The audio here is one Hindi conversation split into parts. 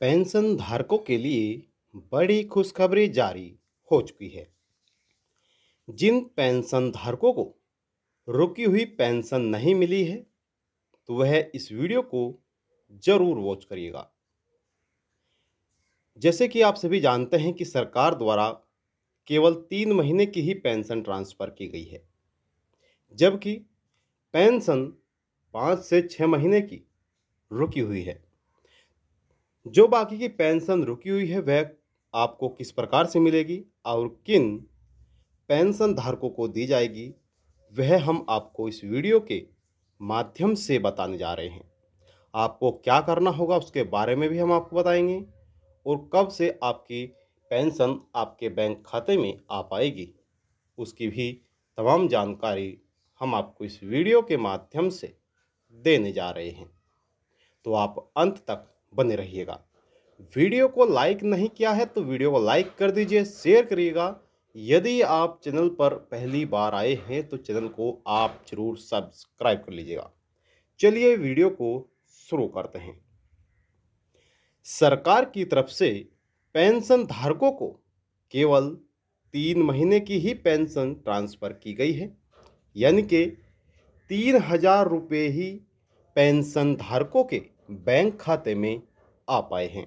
पेंशन धारकों के लिए बड़ी खुशखबरी जारी हो चुकी है जिन पेंशन धारकों को रुकी हुई पेंशन नहीं मिली है तो वह इस वीडियो को जरूर वॉच करिएगा जैसे कि आप सभी जानते हैं कि सरकार द्वारा केवल तीन महीने की ही पेंशन ट्रांसफ़र की गई है जबकि पेंशन पाँच से छः महीने की रुकी हुई है जो बाकी की पेंशन रुकी हुई है वह आपको किस प्रकार से मिलेगी और किन पेंशन धारकों को दी जाएगी वह हम आपको इस वीडियो के माध्यम से बताने जा रहे हैं आपको क्या करना होगा उसके बारे में भी हम आपको बताएंगे और कब से आपकी पेंशन आपके बैंक खाते में आ पाएगी उसकी भी तमाम जानकारी हम आपको इस वीडियो के माध्यम से देने जा रहे हैं तो आप अंत तक बने रहिएगा वीडियो को लाइक नहीं किया है तो वीडियो को लाइक कर दीजिए शेयर करिएगा यदि आप चैनल पर पहली बार आए हैं तो चैनल को आप जरूर सब्सक्राइब कर लीजिएगा चलिए वीडियो को शुरू करते हैं सरकार की तरफ से पेंशन धारकों को केवल तीन महीने की ही पेंशन ट्रांसफ़र की गई है यानी कि तीन हजार रुपये ही पेंशन धारकों के बैंक खाते में आ पाए हैं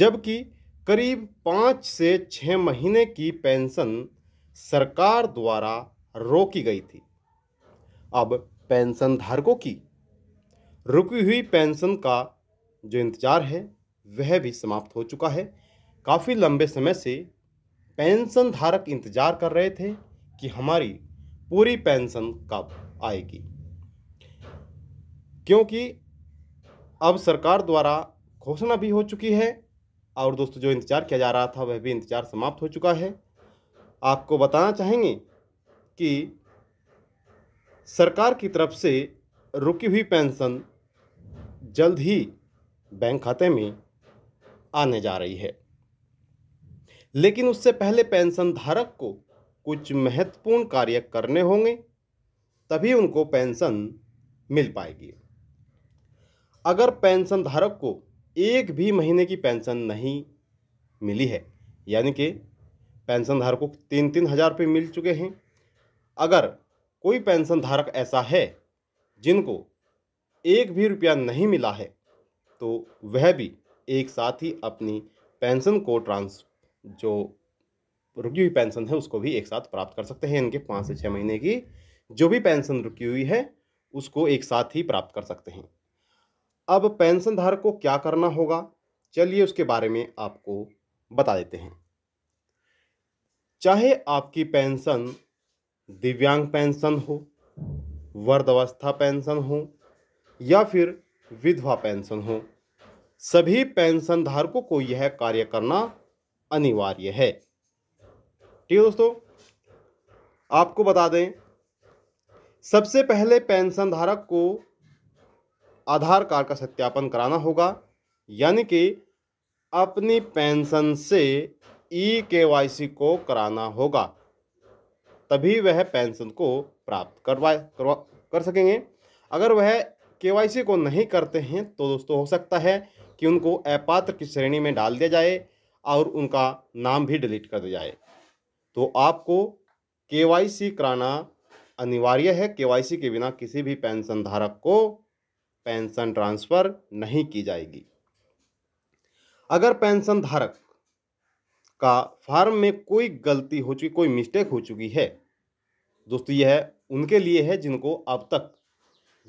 जबकि करीब पाँच से छः महीने की पेंशन सरकार द्वारा रोकी गई थी अब पेंशन धारकों की रुकी हुई पेंशन का जो इंतजार है वह भी समाप्त हो चुका है काफ़ी लंबे समय से पेंशन धारक इंतजार कर रहे थे कि हमारी पूरी पेंशन कब आएगी क्योंकि अब सरकार द्वारा घोषणा भी हो चुकी है और दोस्तों जो इंतज़ार किया जा रहा था वह भी इंतज़ार समाप्त हो चुका है आपको बताना चाहेंगे कि सरकार की तरफ से रुकी हुई पेंशन जल्द ही बैंक खाते में आने जा रही है लेकिन उससे पहले पेंशन धारक को कुछ महत्वपूर्ण कार्य करने होंगे तभी उनको पेंशन मिल पाएगी अगर पेंशन धारक को एक भी महीने की पेंशन नहीं मिली है यानी कि पेंशन धारक को तीन तीन हज़ार रुपये मिल चुके हैं अगर कोई पेंशन धारक ऐसा है जिनको एक भी रुपया नहीं मिला है तो वह भी एक साथ ही अपनी पेंशन को ट्रांस जो रुकी हुई पेंशन है उसको भी एक साथ प्राप्त कर सकते हैं इनके पाँच से छः महीने की जो भी पेंशन रुकी हुई है उसको एक साथ ही प्राप्त कर सकते हैं अब पेंशन धारक को क्या करना होगा चलिए उसके बारे में आपको बता देते हैं चाहे आपकी पेंशन दिव्यांग पेंशन हो वर्धावस्था पेंशन हो या फिर विधवा पेंशन हो सभी पेंशन धारकों को यह कार्य करना अनिवार्य है ठीक है दोस्तों आपको बता दें सबसे पहले पेंशन धारक को आधार कार्ड का सत्यापन कराना होगा यानी कि अपनी पेंशन से ई के को कराना होगा तभी वह पेंशन को प्राप्त करवा करवा कर सकेंगे अगर वह के को नहीं करते हैं तो दोस्तों हो सकता है कि उनको अपात्र की श्रेणी में डाल दिया जाए और उनका नाम भी डिलीट कर दिया जाए तो आपको के कराना अनिवार्य है के के बिना किसी भी पेंशन धारक को पेंशन ट्रांसफ़र नहीं की जाएगी अगर पेंशन धारक का फार्म में कोई गलती हो चुकी कोई मिस्टेक हो चुकी है दोस्तों यह उनके लिए है जिनको अब तक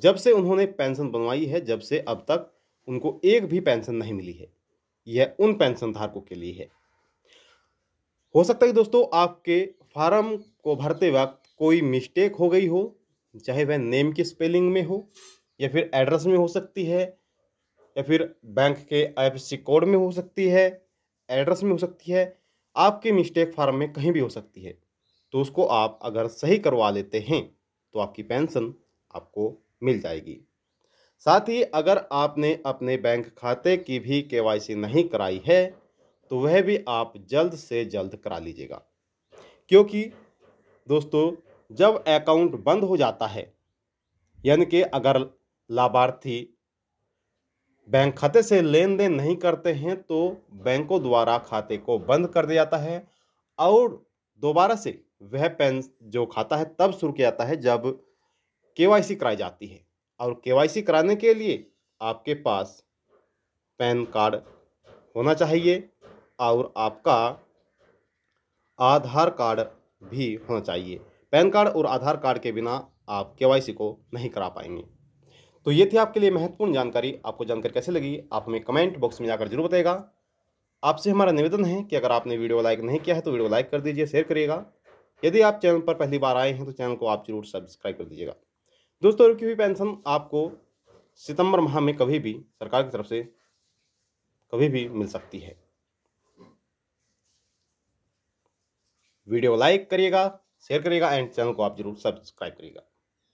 जब से उन्होंने पेंशन बनवाई है जब से अब तक उनको एक भी पेंशन नहीं मिली है यह उन पेंशन धारकों के लिए है हो सकता है दोस्तों आपके फार्म को भरते वक्त कोई मिस्टेक हो गई हो चाहे वह नेम की स्पेलिंग में हो या फिर एड्रेस में हो सकती है या फिर बैंक के आई कोड में हो सकती है एड्रेस में हो सकती है आपके मिस्टेक फार्म में कहीं भी हो सकती है तो उसको आप अगर सही करवा लेते हैं तो आपकी पेंशन आपको मिल जाएगी साथ ही अगर आपने अपने बैंक खाते की भी केवाईसी नहीं कराई है तो वह भी आप जल्द से जल्द करा लीजिएगा क्योंकि दोस्तों जब अकाउंट बंद हो जाता है यानी कि अगर लाभार्थी बैंक खाते से लेन देन नहीं करते हैं तो बैंकों द्वारा खाते को बंद कर दिया जाता है और दोबारा से वह पेन जो खाता है तब शुरू किया जाता है जब केवाईसी कराई जाती है और केवाईसी कराने के लिए आपके पास पैन कार्ड होना चाहिए और आपका आधार कार्ड भी होना चाहिए पैन कार्ड और आधार कार्ड के बिना आप केवाईसी को नहीं करा पाएंगे तो ये थी आपके लिए महत्वपूर्ण जानकारी आपको जानकारी कैसे लगी आप हमें कमेंट बॉक्स में जाकर जरूर बताएगा आपसे हमारा निवेदन है कि अगर आपने वीडियो लाइक नहीं किया है तो वीडियो लाइक कर दीजिए शेयर करिएगा यदि आप चैनल पर पहली बार आए हैं तो चैनल को आप जरूर सब्सक्राइब कर दीजिएगा दोस्तों रुकी हुई पेंशन आपको सितंबर माह में कभी भी सरकार की तरफ से कभी भी मिल सकती है वीडियो लाइक करिएगा शेयर करिएगा एंड चैनल को आप जरूर सब्सक्राइब करिएगा